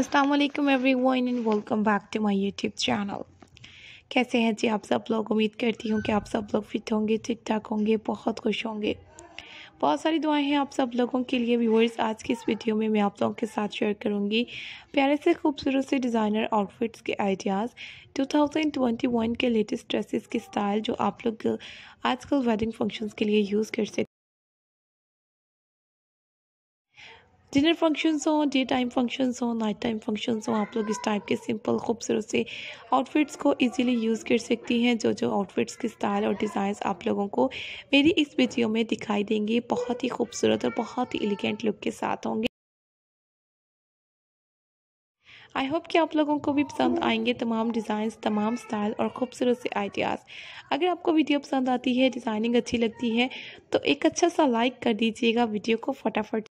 Aslam everyone and welcome back to my YouTube channel कैसे हैं जी आप सब लोग उम्मीद करती हूँ कि आप सब लोग फिट होंगे ठीक ठाक होंगे बहुत खुश होंगे बहुत सारी दुआएं हैं आप सब लोगों के लिए व्यूअर्स आज की इस वीडियो में मैं आप लोगों के साथ शेयर करूंगी प्यारे से खूबसूरत से डिज़ाइनर आउटफिट्स के आइडियाज़ 2021 के लेटेस्ट ड्रेसेस के स्टाइल जो आप लोग आजकल वेडिंग फंक्शंस के लिए यूज़ कर सकते डिनर फंक्शंस हों डे टाइम फंक्शंस हों नाइट टाइम फंक्शंस हों आप लोग इस टाइप के सिंपल खूबसूरत से आउटफिट्स को इजीली यूज़ कर सकती हैं जो जो आउटफिट्स के स्टाइल और डिजाइन आप लोगों को मेरी इस वीडियो में दिखाई देंगे बहुत ही खूबसूरत और बहुत ही एलिगेंट लुक के साथ होंगे आई होप कि आप लोगों को भी पसंद आएंगे तमाम डिज़ाइंस तमाम स्टाइल और ख़ूबसूरत से आइडियाज़ अगर आपको वीडियो पसंद आती है डिज़ाइनिंग अच्छी लगती है तो एक अच्छा सा लाइक कर दीजिएगा वीडियो को फटाफट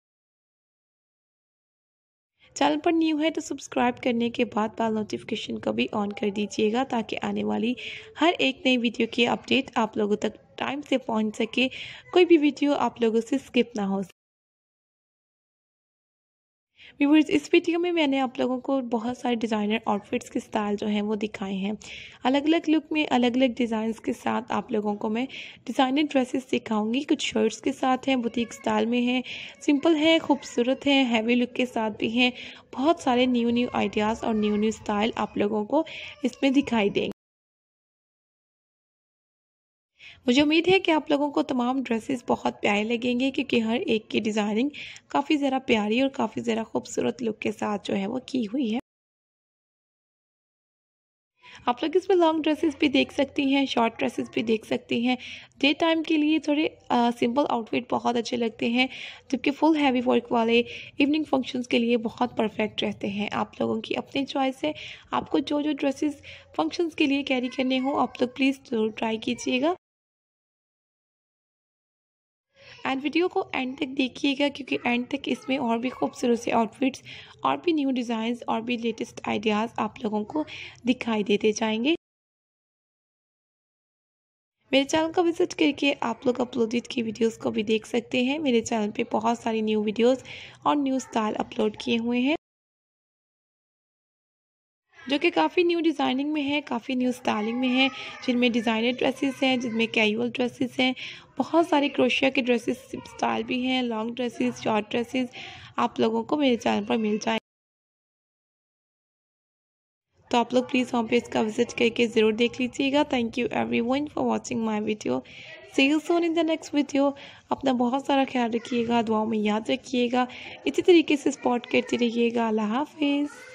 चैनल पर न्यू है तो सब्सक्राइब करने के बाद बाल नोटिफिकेशन को भी ऑन कर दीजिएगा ताकि आने वाली हर एक नई वीडियो की अपडेट आप लोगों तक टाइम से पहुंच सके कोई भी वीडियो आप लोगों से स्किप ना हो व्यूवर्स इस वीडियो में मैंने आप लोगों को बहुत सारे डिज़ाइनर आउटफिट्स के स्टाइल जो हैं वो दिखाए हैं अलग अलग लुक में अलग अलग डिज़ाइन के साथ आप लोगों को मैं डिज़ाइनर ड्रेसेस दिखाऊंगी कुछ शर्ट्स के साथ हैं बुटीक स्टाइल में हैं सिंपल हैं खूबसूरत हैं हैवी लुक के साथ भी हैं बहुत सारे न्यू न्यू आइडियाज़ और न्यू न्यू स्टाइल आप लोगों को इसमें दिखाई देंगे मुझे उम्मीद है कि आप लोगों को तमाम ड्रेसेस बहुत प्यारे लगेंगे क्योंकि हर एक की डिज़ाइनिंग काफ़ी ज़रा प्यारी और काफ़ी ज़रा खूबसूरत लुक के साथ जो है वो की हुई है आप लोग इसमें लॉन्ग ड्रेसेस भी देख सकती हैं शॉर्ट ड्रेसेस भी देख सकती हैं डे टाइम के लिए थोड़े सिंपल आउटफिट बहुत अच्छे लगते हैं जबकि फुल हैवी वर्क वाले इवनिंग फंक्शंस के लिए बहुत परफेक्ट रहते हैं आप लोगों की अपनी चॉइस है आपको जो जो ड्रेसेस फंक्शंस के लिए कैरी करने हो आप लोग प्लीज़ ज़रूर ट्राई कीजिएगा एंड वीडियो को एंड तक देखिएगा क्योंकि एंड तक इसमें और भी खूबसूरत से आउटफिट्स और भी न्यू डिज़ाइंस और भी लेटेस्ट आइडियाज़ आप लोगों को दिखाई देते जाएंगे मेरे चैनल को विजिट करके आप लोग अपलोडित की वीडियोस को भी देख सकते हैं मेरे चैनल पे बहुत सारी न्यू वीडियोस और न्यू स्टाइल अपलोड किए हुए हैं जो कि काफ़ी न्यू डिज़ाइनिंग में है काफ़ी न्यू स्टाइलिंग में है जिनमें डिज़ाइनर ड्रेसेस हैं जिनमें कैजुअल ड्रेसेस हैं बहुत सारे क्रोशिया के ड्रेसेस स्टाइल भी हैं लॉन्ग ड्रेसेस शॉर्ट ड्रेसेस आप लोगों को मेरे चैनल पर मिल जाए तो आप लोग प्लीज़ होम पेज का विजिट करके ज़रूर देख लीजिएगा thank you everyone for watching my video see you soon in the next video अपना बहुत सारा ख्याल रखिएगा दुआओं में याद रखिएगा इसी तरीके से सपोर्ट करते रहिएगा अल्लाह हाफिज़